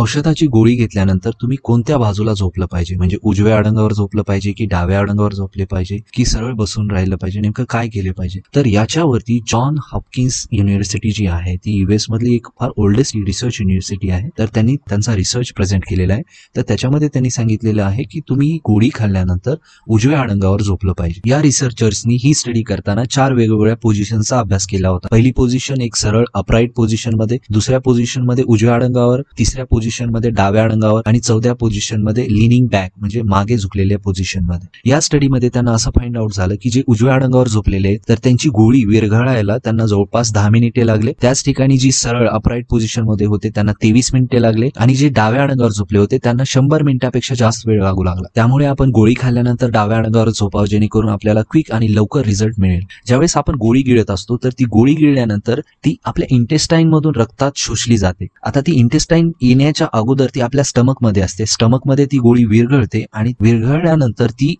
औषधाची गोळी घेतल्यानंतर तुम्ही कोणत्या बाजूला झोपलं पाहिजे म्हणजे उजव्या अडंगावर झोपलं पाहिजे की डाव्या अडंगावर झोपले पाहिजे की सरळ बसून राहिलं पाहिजे नेमकं काय केलं पाहिजे तर याच्यावरती जॉन हॉपकिन्स युनिव्हर्सिटी जी आहे ती युएस मधली एक फार ओल्डेस्ट रिसर्च युनिव्हर्सिटी आहे तर त्यांनी त्यांचा रिसर्च प्रेझेंट केलेला आहे तर त्याच्यामध्ये त्यांनी सांगितलेलं आहे की तुम्ही गोळी खाल्ल्यानंतर उजव्या अडंगावर झोपलं पाहिजे या रिसर्चर्सनी ही स्टडी करताना चार वेगवेगळ्या पोझिशनचा अभ्यास केला होता पहिली पोझिशन एक सरळ अपराईट पोझिशन मध्ये दुसऱ्या पोझिशन मध्ये उजव्या अडंगावर तिसऱ्या मध्ये डाव्या अंगावर आणि चौथ्या पोझिशनमध्ये लिनिंग बॅक म्हणजे मागे झुकलेल्या मध्ये या स्टडीमध्ये त्यांना असं फाइंड आउट झालं की जे उजव्या अडंगावर झोपलेले तर त्यांची गोळी विरघळायला त्यांना जवळपास दहा मिनिटे लागले त्याच ठिकाणी जी सरळ अपराईट पोझिशन मध्ये होते त्यांना तेवीस मिनिटे लागले आणि जे डाव्या अडंगावर झोपले होते त्यांना शंभर मिनिटापेक्षा जास्त वेळ लागू लागला त्यामुळे आपण गोळी खाल्ल्यानंतर डाव्या अडंगावर झोपावं जेणेकरून आपल्याला क्विक आणि लवकर रिझल्ट मिळेल ज्यावेळेस आपण गोळी गिळत असतो तर ती गोळी गिळल्यानंतर ती आपल्या इंटेस्टाईन मधून रक्तात शोषली जाते आता ती इंटेस्टाईन येण्या खाण्याच्या अगोदर ती आपल्या मध्ये असते स्टमक मध्ये ती गोळी विरघळते आणि विरघळल्यानंतर ती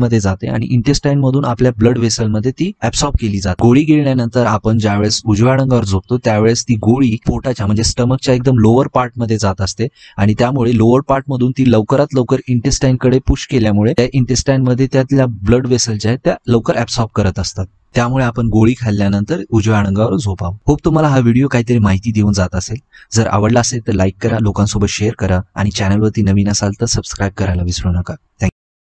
मध्ये जाते आणि इंटेस्टाईन मधून आपल्या ब्लड मध्ये ती ऍब्सॉर्ब केली जाते गोळी गिळल्यानंतर आपण ज्यावेळेस उजव्या अंगावर झोपतो त्यावेळेस ती गोळी पोटाच्या म्हणजे स्टमकच्या एकदम लोअर पार्ट मध्ये जात असते आणि त्यामुळे लोअर पार्ट मधून ती लवकरात लवकर कडे पुश केल्यामुळे त्या मध्ये त्यातल्या ब्लड वेसल ज्या आहेत त्या लवकर ऍब्सॉर्ब करत असतात त्यामुळे आपण गोळी खाल्ल्यानंतर उजव्या अणंगावर झोपाव होप तुम्हाला हा व्हिडिओ काहीतरी माहिती देऊन जात असेल जर आवडला असेल तर लाईक करा लोकांसोबत शेअर करा आणि चॅनलवरती नवीन असाल तर सबस्क्राईब करायला विसरू नका थँक्यू